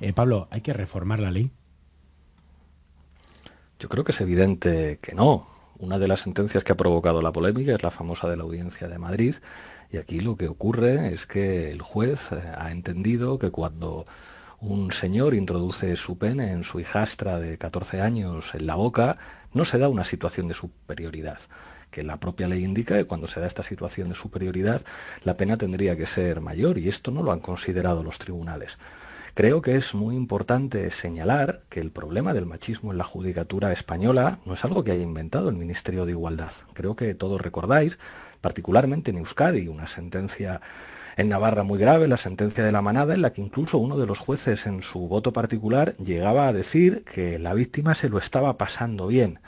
Eh, Pablo, ¿hay que reformar la ley? Yo creo que es evidente que no. Una de las sentencias que ha provocado la polémica es la famosa de la Audiencia de Madrid. Y aquí lo que ocurre es que el juez eh, ha entendido que cuando un señor introduce su pene en su hijastra de 14 años en la boca, no se da una situación de superioridad que la propia ley indica que cuando se da esta situación de superioridad la pena tendría que ser mayor y esto no lo han considerado los tribunales. Creo que es muy importante señalar que el problema del machismo en la judicatura española no es algo que haya inventado el Ministerio de Igualdad. Creo que todos recordáis, particularmente en Euskadi, una sentencia en Navarra muy grave, la sentencia de la manada, en la que incluso uno de los jueces en su voto particular llegaba a decir que la víctima se lo estaba pasando bien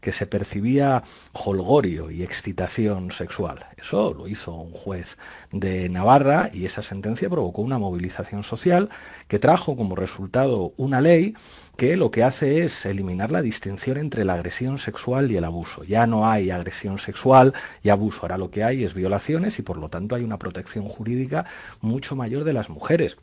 que se percibía holgorio y excitación sexual. Eso lo hizo un juez de Navarra y esa sentencia provocó una movilización social que trajo como resultado una ley que lo que hace es eliminar la distinción entre la agresión sexual y el abuso. Ya no hay agresión sexual y abuso, ahora lo que hay es violaciones y por lo tanto hay una protección jurídica mucho mayor de las mujeres.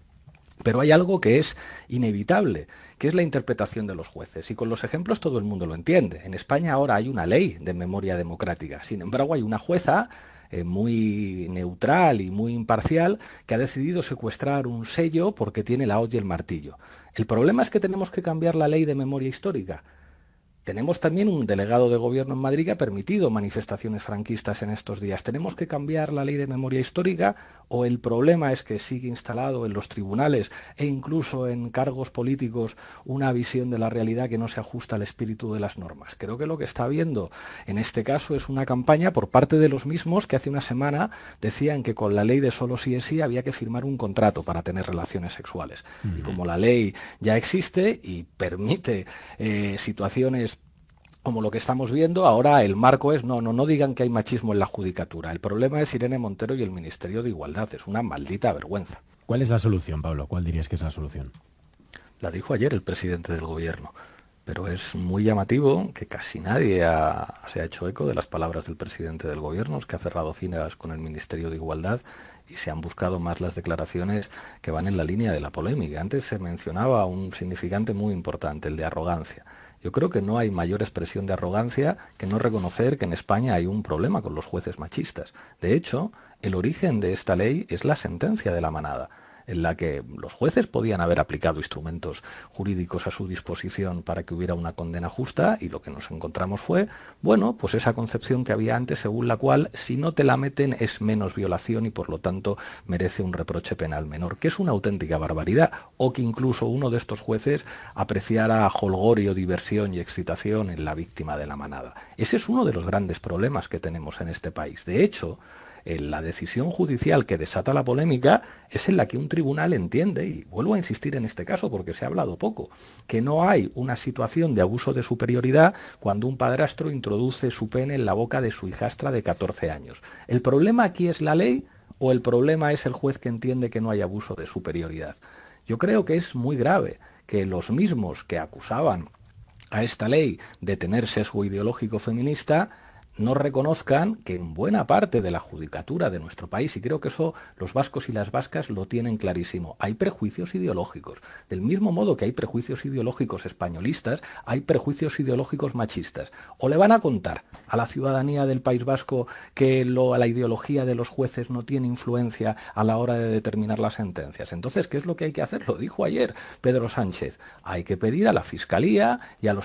Pero hay algo que es inevitable, que es la interpretación de los jueces. Y con los ejemplos todo el mundo lo entiende. En España ahora hay una ley de memoria democrática. Sin embargo, hay una jueza eh, muy neutral y muy imparcial que ha decidido secuestrar un sello porque tiene la hoja y el martillo. El problema es que tenemos que cambiar la ley de memoria histórica tenemos también un delegado de gobierno en Madrid que ha permitido manifestaciones franquistas en estos días. ¿Tenemos que cambiar la ley de memoria histórica o el problema es que sigue instalado en los tribunales e incluso en cargos políticos una visión de la realidad que no se ajusta al espíritu de las normas? Creo que lo que está habiendo en este caso es una campaña por parte de los mismos que hace una semana decían que con la ley de solo sí en sí había que firmar un contrato para tener relaciones sexuales. Y como la ley ya existe y permite eh, situaciones como lo que estamos viendo, ahora el marco es, no, no, no digan que hay machismo en la judicatura. El problema es Irene Montero y el Ministerio de Igualdad. Es una maldita vergüenza. ¿Cuál es la solución, Pablo? ¿Cuál dirías que es la solución? La dijo ayer el presidente del gobierno. Pero es muy llamativo que casi nadie se ha hecho eco de las palabras del presidente del gobierno, que ha cerrado finas con el Ministerio de Igualdad y se han buscado más las declaraciones que van en la línea de la polémica. Antes se mencionaba un significante muy importante, el de arrogancia. Yo creo que no hay mayor expresión de arrogancia que no reconocer que en España hay un problema con los jueces machistas. De hecho, el origen de esta ley es la sentencia de la manada en la que los jueces podían haber aplicado instrumentos jurídicos a su disposición para que hubiera una condena justa y lo que nos encontramos fue, bueno, pues esa concepción que había antes según la cual si no te la meten es menos violación y por lo tanto merece un reproche penal menor, que es una auténtica barbaridad, o que incluso uno de estos jueces apreciara holgorio, diversión y excitación en la víctima de la manada. Ese es uno de los grandes problemas que tenemos en este país. De hecho, eh, la decisión judicial que desata la polémica es en la que un tribunal entiende, y vuelvo a insistir en este caso porque se ha hablado poco, que no hay una situación de abuso de superioridad cuando un padrastro introduce su pene en la boca de su hijastra de 14 años. ¿El problema aquí es la ley o el problema es el juez que entiende que no hay abuso de superioridad? Yo creo que es muy grave que los mismos que acusaban a esta ley de tener sesgo ideológico feminista no reconozcan que en buena parte de la judicatura de nuestro país, y creo que eso los vascos y las vascas lo tienen clarísimo, hay prejuicios ideológicos. Del mismo modo que hay prejuicios ideológicos españolistas, hay prejuicios ideológicos machistas. O le van a contar a la ciudadanía del País Vasco que la ideología de los jueces no tiene influencia a la hora de determinar las sentencias. Entonces, ¿qué es lo que hay que hacer? Lo dijo ayer Pedro Sánchez. Hay que pedir a la Fiscalía y a los